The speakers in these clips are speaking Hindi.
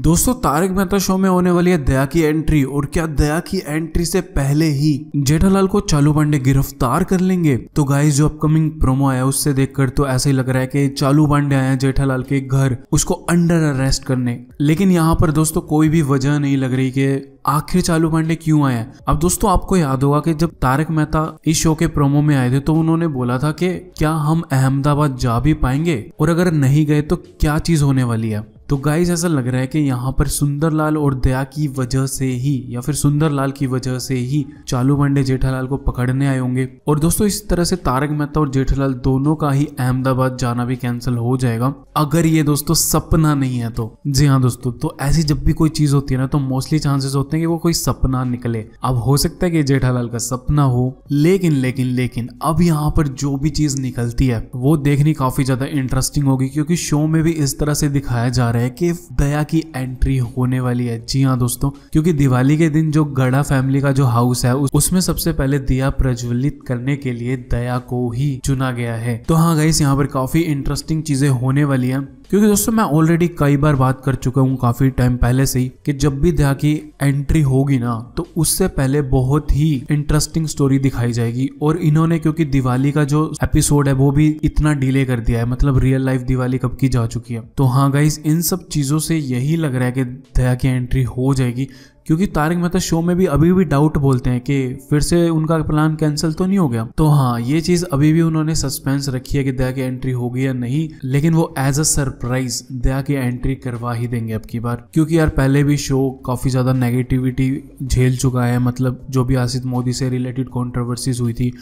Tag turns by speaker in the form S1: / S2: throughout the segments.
S1: दोस्तों तारक मेहता शो में होने वाली है दया की एंट्री और क्या दया की एंट्री से पहले ही जेठालाल को चालू पांडे गिरफ्तार कर लेंगे तो गाइस जो अपकमिंग प्रोमो आया उससे देखकर तो ऐसा ही लग रहा है कि चालू पांडे हैं जेठालाल के घर उसको अंडर अरेस्ट करने लेकिन यहाँ पर दोस्तों कोई भी वजह नहीं लग रही कि आखिर चालू पांडे क्यों आए अब दोस्तों आपको याद होगा कि जब तारक मेहता इस शो के प्रोमो में आए थे तो उन्होंने बोला था कि क्या हम अहमदाबाद जा भी पाएंगे और अगर नहीं गए तो क्या चीज होने वाली है तो गाइस ऐसा लग रहा है कि यहाँ पर सुंदरलाल और दया की वजह से ही या फिर सुंदरलाल की वजह से ही चालू पांडे जेठालाल को पकड़ने आए होंगे और दोस्तों इस तरह से तारक मेहता और जेठालाल दोनों का ही अहमदाबाद जाना भी कैंसिल हो जाएगा अगर ये दोस्तों सपना नहीं है तो जी हाँ दोस्तों तो ऐसी जब भी कोई चीज होती है ना तो मोस्टली चांसेस होते हैं कि वो कोई सपना निकले अब हो सकता है कि जेठालाल का सपना हो लेकिन लेकिन लेकिन अब यहाँ पर जो भी चीज निकलती है वो देखनी काफी ज्यादा इंटरेस्टिंग होगी क्योंकि शो में भी इस तरह से दिखाया जा रहा है है कि दया की एंट्री होने वाली है जी हाँ दोस्तों क्योंकि दिवाली के दिन जो गढ़ा फैमिली का जो हाउस है उसमें सबसे पहले दिया प्रज्वलित करने के लिए दया को ही चुना गया है तो हाँ गई यहाँ पर काफी इंटरेस्टिंग चीजें होने वाली है क्योंकि दोस्तों मैं ऑलरेडी कई बार बात कर चुका हूँ काफ़ी टाइम पहले से ही कि जब भी दया की एंट्री होगी ना तो उससे पहले बहुत ही इंटरेस्टिंग स्टोरी दिखाई जाएगी और इन्होंने क्योंकि दिवाली का जो एपिसोड है वो भी इतना डिले कर दिया है मतलब रियल लाइफ दिवाली कब की जा चुकी है तो हाँ गाइस इन सब चीज़ों से यही लग रहा है कि दया की एंट्री हो जाएगी क्योंकि तारक मेहता शो में भी अभी भी डाउट बोलते हैं कि फिर से उनका प्लान कैंसिल तो नहीं हो गया तो हाँ ये चीज अभी भी उन्होंने सस्पेंस रखी है कि दया की एंट्री होगी या नहीं लेकिन वो एज अ सरप्राइज दया की एंट्री करवा ही देंगे अब की बार क्योंकि यार पहले भी शो काफी ज्यादा नेगेटिविटी झेल चुका है मतलब जो भी आसिफ मोदी से रिलेटेड कॉन्ट्रोवर्सीज हुई थी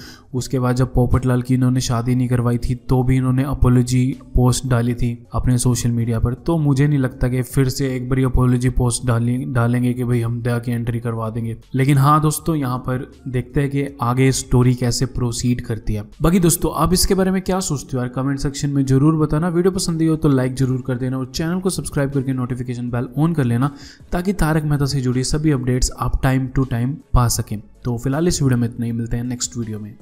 S1: उसके बाद जब लाल की इन्होंने शादी नहीं करवाई थी तो भी इन्होंने अपोलॉजी पोस्ट डाली थी अपने सोशल मीडिया पर तो मुझे नहीं लगता कि फिर से एक बड़ी अपोलॉजी पोस्ट डालेंगे कि भाई हम दया की एंट्री करवा देंगे लेकिन हाँ दोस्तों यहाँ पर देखते हैं कि आगे स्टोरी कैसे प्रोसीड करती है बाकी दोस्तों आप इसके बारे में क्या सोचते हो यार कमेंट सेक्शन में जरूर बताना वीडियो पसंद आई हो तो लाइक जरूर कर देना और चैनल को सब्सक्राइब करके नोटिफिकेशन बेल ऑन कर लेना ताकि तारक मेहता से जुड़ी सभी अपडेट्स आप टाइम टू टाइम पा सकें तो फिलहाल इस वीडियो में इतना ही मिलते हैं नेक्स्ट वीडियो में